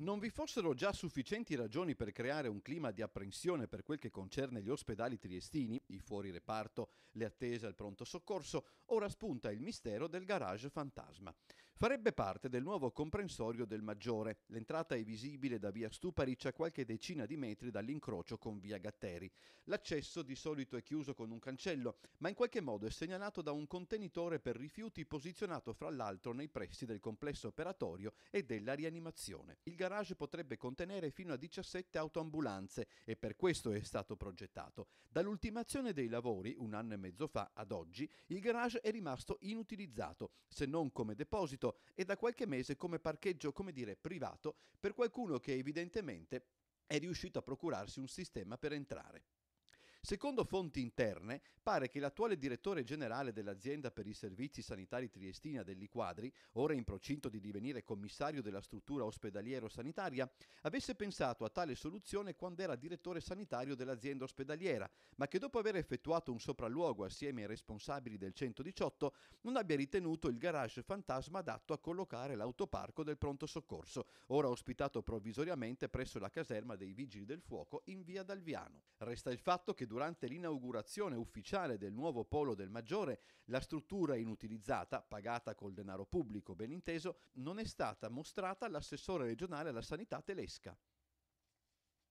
Non vi fossero già sufficienti ragioni per creare un clima di apprensione per quel che concerne gli ospedali triestini, i fuori reparto, le attese al pronto soccorso, ora spunta il mistero del garage fantasma farebbe parte del nuovo comprensorio del Maggiore. L'entrata è visibile da via Stuparic a qualche decina di metri dall'incrocio con via Gatteri. L'accesso di solito è chiuso con un cancello, ma in qualche modo è segnalato da un contenitore per rifiuti posizionato fra l'altro nei pressi del complesso operatorio e della rianimazione. Il garage potrebbe contenere fino a 17 autoambulanze e per questo è stato progettato. Dall'ultimazione dei lavori, un anno e mezzo fa ad oggi, il garage è rimasto inutilizzato, se non come deposito e da qualche mese come parcheggio, come dire, privato per qualcuno che evidentemente è riuscito a procurarsi un sistema per entrare. Secondo fonti interne, pare che l'attuale direttore generale dell'azienda per i servizi sanitari triestina dell'Iquadri, ora in procinto di divenire commissario della struttura ospedaliero-sanitaria, avesse pensato a tale soluzione quando era direttore sanitario dell'azienda ospedaliera, ma che dopo aver effettuato un sopralluogo assieme ai responsabili del 118 non abbia ritenuto il garage fantasma adatto a collocare l'autoparco del pronto soccorso, ora ospitato provvisoriamente presso la caserma dei Vigili del Fuoco in via Dalviano. Resta il fatto che durante l'inaugurazione ufficiale del nuovo polo del Maggiore, la struttura inutilizzata, pagata col denaro pubblico ben inteso, non è stata mostrata all'assessore regionale alla sanità tedesca.